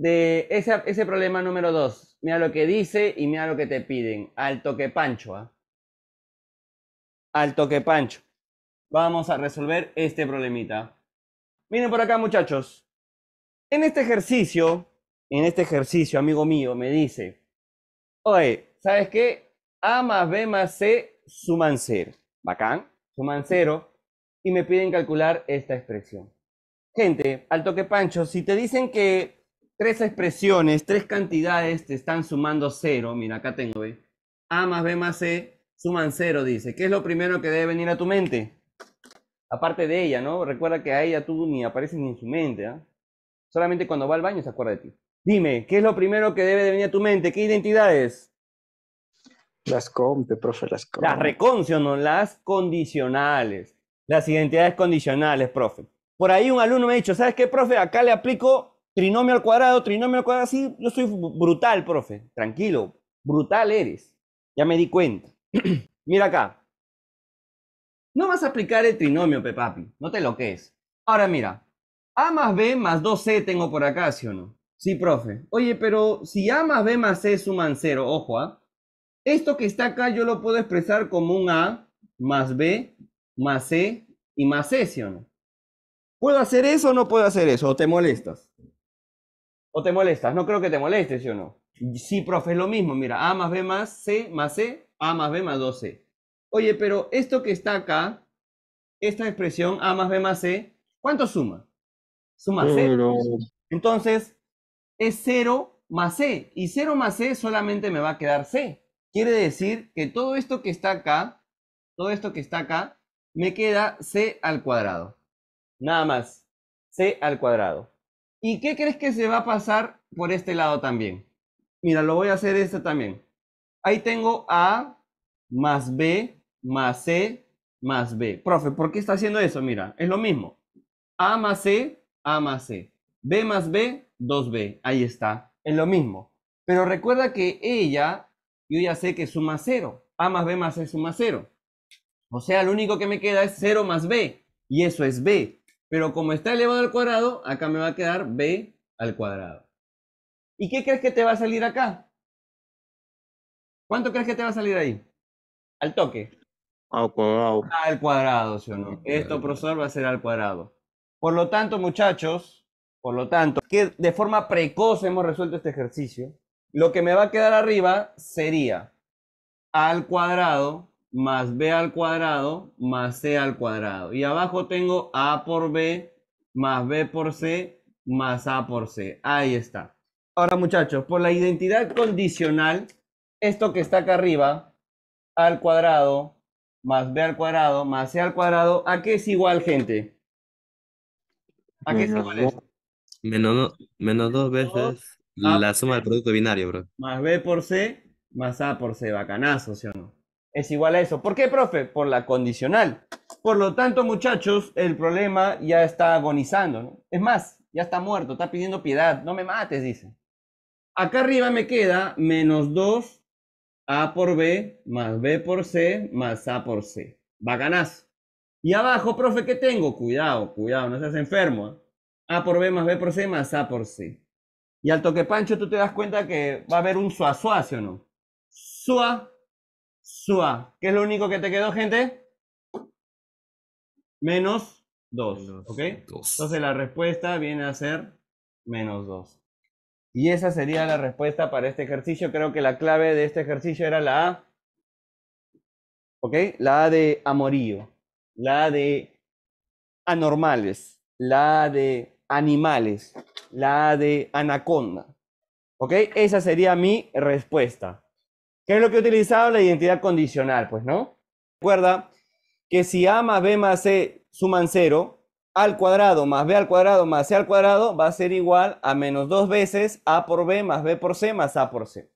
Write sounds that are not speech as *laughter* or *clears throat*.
de ese, problema número dos. Mira lo que dice y mira lo que te piden. Al toque pancho. ¿ah? Al toque pancho. Vamos a resolver este problemita. Miren por acá, muchachos. En este ejercicio, en este ejercicio, amigo mío, me dice, oye, ¿sabes qué? A más B más C suman cero. Bacán, suman cero. Y me piden calcular esta expresión. Gente, al toque pancho, si te dicen que tres expresiones, tres cantidades te están sumando cero. Mira, acá tengo, ¿eh? A más B más C suman cero, dice. ¿Qué es lo primero que debe venir a tu mente? Aparte de ella, ¿no? Recuerda que a ella tú ni apareces ni en su mente, ¿ah? Solamente cuando va al baño se acuerda de ti. Dime, ¿qué es lo primero que debe venir a tu mente? ¿Qué identidades? Las comp, profe, las Las o no, las condicionales. Las identidades condicionales, profe. Por ahí un alumno me ha dicho, ¿sabes qué, profe? Acá le aplico trinomio al cuadrado, trinomio al cuadrado, sí, yo soy brutal, profe, tranquilo, brutal eres, ya me di cuenta. *clears throat* Mira acá, no vas a aplicar el trinomio, pepapi, no te lo que es. Ahora mira, a más b más 2c tengo por acá, ¿sí o no? Sí, profe. Oye, pero si a más b más c suman 0, ojo, ¿ah? Esto que está acá yo lo puedo expresar como un a más b más c y más c, ¿sí o no? ¿Puedo hacer eso o no puedo hacer eso? ¿O te molestas? ¿O te molestas? No creo que te molestes, ¿sí o no? Sí, profe, es lo mismo. Mira, A más B más C más C, e, A más B más 2C. Oye, pero esto que está acá, esta expresión A más B más C, e, ¿cuánto suma? Suma C. Entonces, es 0 más C. E, y 0 más C solamente me va a quedar C. Quiere decir que todo esto que está acá, todo esto que está acá, me queda C al cuadrado. Nada más. C al cuadrado. ¿Y qué crees que se va a pasar por este lado también? Mira, lo voy a hacer este también. Ahí tengo A más B más C más B. Profe, ¿por qué está haciendo eso? Mira, es lo mismo. A más C, A más C. B más B, 2B. Ahí está. Es lo mismo. Pero recuerda que ella, yo ya sé que suma 0. A más B más C suma 0. O sea, lo único que me queda es 0 más B. Y eso es B. Pero como está elevado al cuadrado, acá me va a quedar b al cuadrado. ¿Y qué crees que te va a salir acá? ¿Cuánto crees que te va a salir ahí? Al toque. Al cuadrado. Al cuadrado, ¿sí o no? Esto, profesor, va a ser al cuadrado. Por lo tanto, muchachos, por lo tanto, que de forma precoz hemos resuelto este ejercicio, lo que me va a quedar arriba sería al cuadrado más b al cuadrado más c al cuadrado. Y abajo tengo a por b más b por c más a por c. Ahí está. Ahora muchachos, por la identidad condicional, esto que está acá arriba, al cuadrado más b al cuadrado más c al cuadrado, ¿a qué es igual, gente? ¿A qué es igual Menos, dos veces la suma del producto binario, bro. Más b por c más a por c, bacanazo, ¿sí o no? es igual a eso. ¿Por qué, profe? Por la condicional. Por lo tanto, muchachos, el problema ya está agonizando. Es más, ya está muerto, está pidiendo piedad. No me mates, dice. Acá arriba me queda menos 2 A por B más B por C más A por C. Bacanazo. Y abajo, profe, ¿qué tengo? Cuidado, cuidado, no seas enfermo. ¿eh? A por B más B por C más A por C. Y al toque pancho, tú te das cuenta que va a haber un suazuacio, o no? Sua sua. ¿Qué es lo único que te quedó, gente? Menos 2. ¿Ok? Entonces la respuesta viene a ser menos 2. Y esa sería la respuesta para este ejercicio. Creo que la clave de este ejercicio era la A. ¿Ok? La A de amorío. La A de anormales. La A de animales. La A de anaconda. ¿Ok? Esa sería mi respuesta. ¿Qué es lo que he utilizado? La identidad condicional, pues, ¿no? Recuerda que si A más B más C suman cero, al cuadrado más B al cuadrado más C al cuadrado va a ser igual a menos dos veces A por B más B por C más A por C.